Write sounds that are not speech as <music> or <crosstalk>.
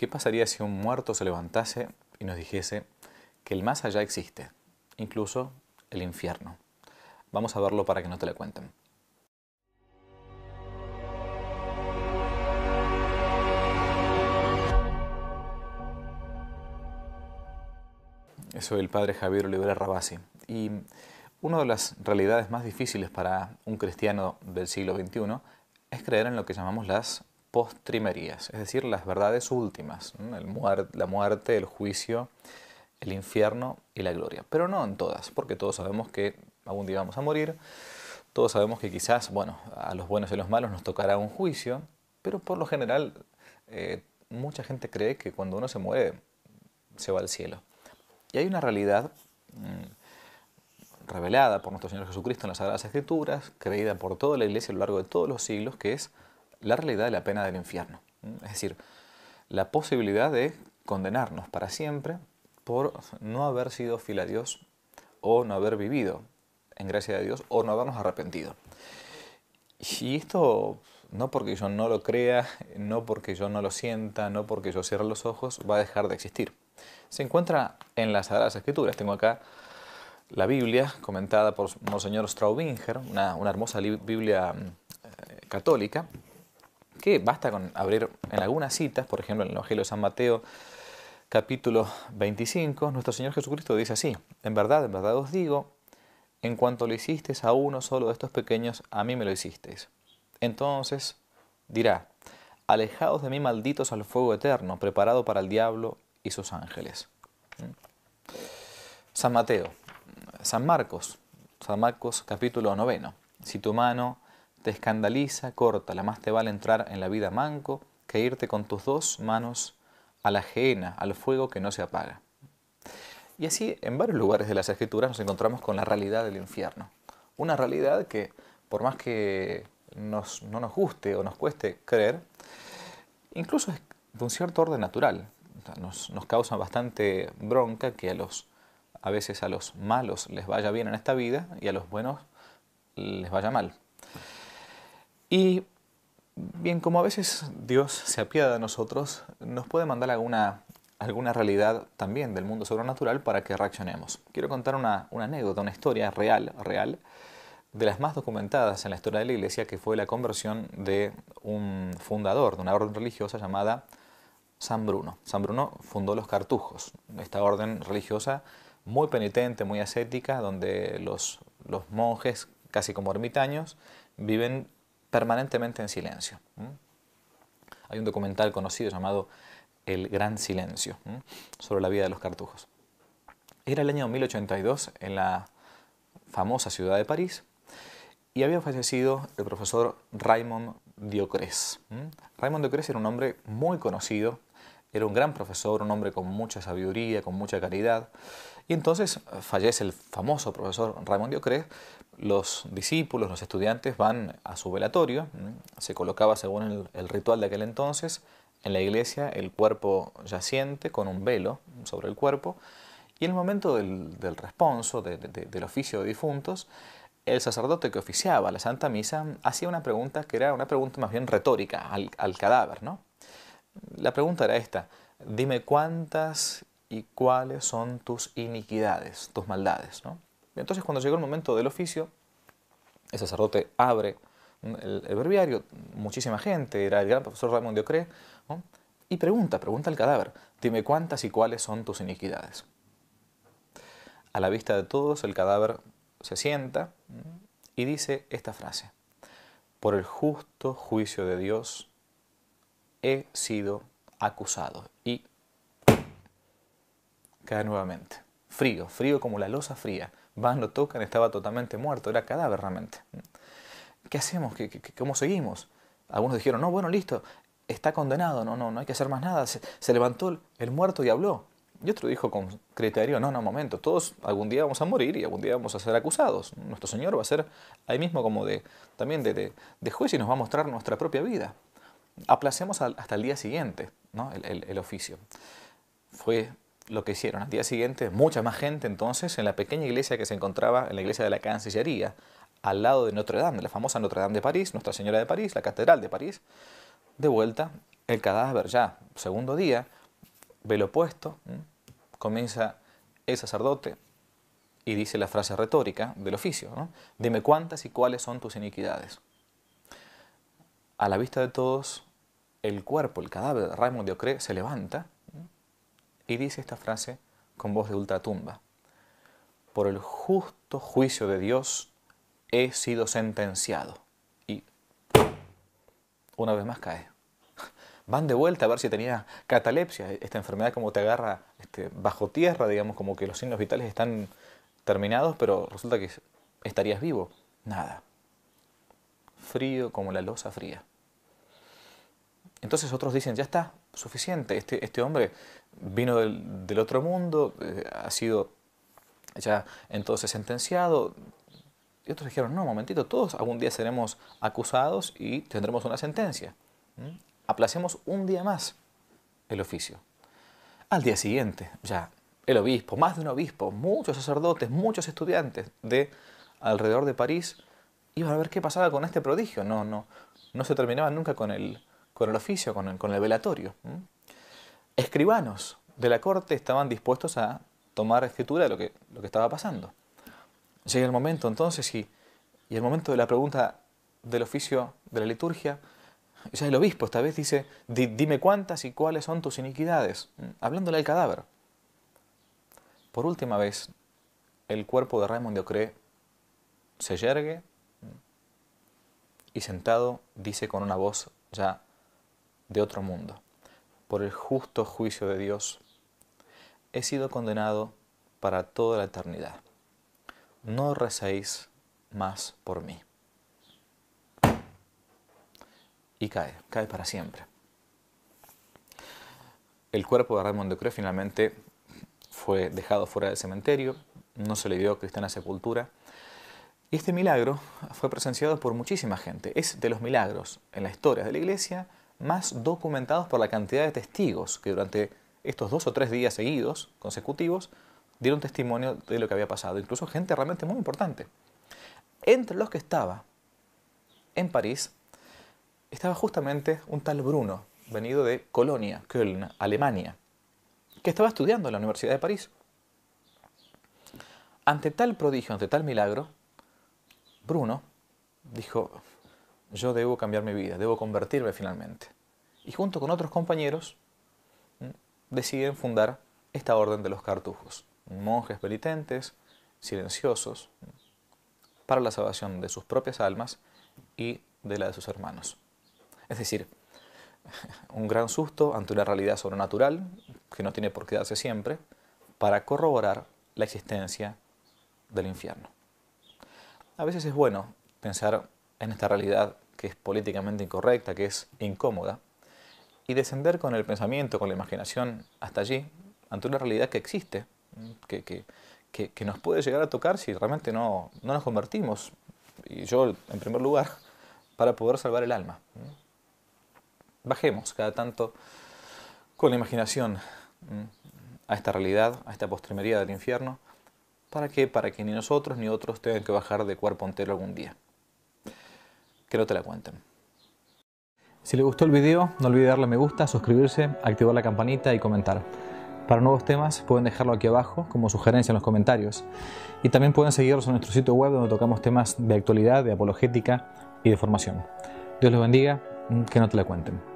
¿Qué pasaría si un muerto se levantase y nos dijese que el más allá existe, incluso el infierno? Vamos a verlo para que no te lo cuenten. Soy el padre Javier Olivera Rabasi y una de las realidades más difíciles para un cristiano del siglo XXI es creer en lo que llamamos las postrimerías, es decir, las verdades últimas, la muerte, el juicio, el infierno y la gloria. Pero no en todas, porque todos sabemos que algún día vamos a morir, todos sabemos que quizás, bueno, a los buenos y los malos nos tocará un juicio, pero por lo general eh, mucha gente cree que cuando uno se muere se va al cielo. Y hay una realidad mm, revelada por nuestro Señor Jesucristo en las Sagradas Escrituras, creída por toda la Iglesia a lo largo de todos los siglos, que es la realidad de la pena del infierno. Es decir, la posibilidad de condenarnos para siempre por no haber sido fiel a Dios o no haber vivido en gracia de Dios o no habernos arrepentido. Y esto no porque yo no lo crea, no porque yo no lo sienta, no porque yo cierre los ojos, va a dejar de existir. Se encuentra en las Sagradas Escrituras. Tengo acá la Biblia comentada por Monseñor Straubinger, una, hermosa Biblia eh, católica, que basta con abrir en algunas citas, por ejemplo en el Evangelio de San Mateo capítulo 25, nuestro Señor Jesucristo dice así, en verdad, en verdad os digo, en cuanto lo hicisteis a uno solo de estos pequeños, a mí me lo hicisteis. Entonces dirá, alejaos de mí malditos al fuego eterno, preparado para el diablo y sus ángeles. ¿Mm? San Mateo, San Marcos, San Marcos capítulo noveno. Si tu mano te escandaliza, corta, la más te vale entrar en la vida manco que irte con tus dos manos a la ajena, al fuego que no se apaga. Y así en varios lugares de las escrituras nos encontramos con la realidad del infierno. Una realidad que, por más que no nos guste o nos cueste creer, incluso es de un cierto orden natural. Nos, nos causa bastante bronca que a, los, a veces a los malos les vaya bien en esta vida y a los buenos les vaya mal. Y bien, como a veces Dios se apiada de nosotros, nos puede mandar alguna, alguna realidad también del mundo sobrenatural para que reaccionemos. Quiero contar una, anécdota, una historia real, real, de las más documentadas en la historia de la Iglesia, que fue la conversión de un fundador de una orden religiosa llamada San Bruno. San Bruno fundó los Cartujos, esta orden religiosa muy penitente, muy ascética, donde los, los monjes, casi como ermitaños, viven permanentemente en silencio. Hay un documental conocido llamado El Gran Silencio sobre la vida de los cartujos. Era el año 1082 en la famosa ciudad de París y había fallecido el profesor Raymond Diocres. Raymond Diocres era un hombre muy conocido era un gran profesor, un hombre con mucha sabiduría, con mucha caridad. Y entonces eh, fallece el famoso profesor Raymond Diocres. Los discípulos, los estudiantes van a su velatorio. Se colocaba, según el, ritual de aquel entonces, en la iglesia el cuerpo yaciente con un velo sobre el cuerpo. Y en el momento del, responso, del oficio de difuntos, el sacerdote que oficiaba la Santa Misa hacía una pregunta que era una pregunta más bien retórica al, al cadáver, ¿no? La pregunta era esta, dime cuántas y cuáles son tus iniquidades, tus maldades. Entonces cuando llegó el momento del oficio, el sacerdote abre el, breviario, muchísima gente, era el gran profesor Raymond de Ocré, y pregunta, pregunta al cadáver, dime cuántas y cuáles son tus iniquidades. A la vista de todos, el cadáver se sienta y dice esta frase, por el justo juicio de Dios he sido acusado. Y cae nuevamente. Frío, frío como la losa fría. Van, lo tocan, estaba totalmente muerto, era cadáver realmente. ¿Qué hacemos? cómo seguimos? Algunos dijeron, no, bueno, listo, está condenado, no, no, no hay que hacer más nada. Se, levantó el muerto y habló. Y otro dijo con criterio, no, no, momento, todos algún día vamos a morir y algún día vamos a ser acusados. Nuestro Señor va a ser ahí mismo como de, también de, de, de juez y nos va a mostrar nuestra propia vida aplacemos hasta el día siguiente ¿no? el, oficio. Fue lo que hicieron. Al día siguiente, mucha más gente entonces en la pequeña iglesia que se encontraba en la iglesia de la Cancillería, al lado de Notre Dame, de la famosa Notre Dame de París, Nuestra Señora de París, la Catedral de París. De vuelta, el cadáver ya, segundo día, velo puesto, comienza el sacerdote y dice la frase retórica del oficio, dime cuántas y cuáles son tus iniquidades. A la vista de todos, el cuerpo, el cadáver de Raymond de Ocre se levanta y dice esta frase con voz de ultratumba. Por el justo juicio de Dios he sido sentenciado. Y una vez más cae. Van de vuelta a ver si tenía catalepsia, esta enfermedad como te agarra este, bajo tierra, digamos, como que los signos vitales están terminados, pero resulta que estarías vivo. Nada. Frío como la losa fría. Entonces otros dicen, ya está, suficiente, este, este hombre vino del, otro mundo, eh, ha sido ya entonces sentenciado. Y otros dijeron, no, momentito, todos algún día seremos acusados y tendremos una sentencia. Aplacemos un día más el oficio. Al día siguiente, ya el obispo, más de un obispo, muchos sacerdotes, muchos estudiantes de alrededor de París, iban a ver qué pasaba con este prodigio. No, no, no se terminaba nunca con el, con el oficio, con el, velatorio. Escribanos de la corte estaban dispuestos a tomar escritura de lo que, lo que estaba pasando. Llega el momento entonces y, el momento de la pregunta del oficio de la liturgia, ya el obispo esta vez dice, dime cuántas y cuáles son tus iniquidades, hablándole al cadáver. Por última vez, el cuerpo de Raymond de Ocré se yergue y sentado dice con una voz ya de otro mundo, por el justo juicio de Dios, he sido condenado para toda la eternidad. No recéis más por mí. Y cae, cae para siempre. El cuerpo de Raymond de Cruz finalmente fue dejado fuera del cementerio, no se le dio cristiana sepultura. Y este milagro fue presenciado por muchísima gente. Es de los milagros en la historia de la iglesia más documentados por la cantidad de testigos que durante estos dos o tres días seguidos, consecutivos, dieron testimonio de lo que había pasado, incluso gente realmente muy importante. Entre los que estaba en París estaba justamente un tal Bruno, venido de Colonia, Köln, Alemania, que estaba estudiando en la Universidad de París. Ante tal prodigio, ante tal milagro, Bruno dijo, yo debo cambiar mi vida, debo convertirme finalmente. Y junto con otros compañeros mm, deciden fundar esta orden de los cartujos, monjes penitentes, silenciosos, mm, para la salvación de sus propias almas y de la de sus hermanos. Es decir, <laughs> un gran susto ante una realidad sobrenatural, que no tiene por qué darse siempre, para corroborar la existencia del infierno. A veces es bueno pensar en esta realidad que es políticamente incorrecta, que es incómoda, y descender con el pensamiento, con la imaginación hasta allí, ante una realidad que existe, que, que, nos puede llegar a tocar si realmente no, no nos convertimos, y yo en primer lugar, para poder salvar el alma. Bajemos cada tanto con la imaginación a esta realidad, a esta postrimería del infierno, para que, para que ni nosotros ni otros tengan que bajar de cuerpo entero algún día que no te la cuenten. Si le gustó el video, no olvide darle me gusta, suscribirse, activar la campanita y comentar. Para nuevos temas pueden dejarlo aquí abajo como sugerencia en los comentarios. Y también pueden seguirnos en nuestro sitio web donde tocamos temas de actualidad, de apologética y de formación. Dios los bendiga, que no te la cuenten.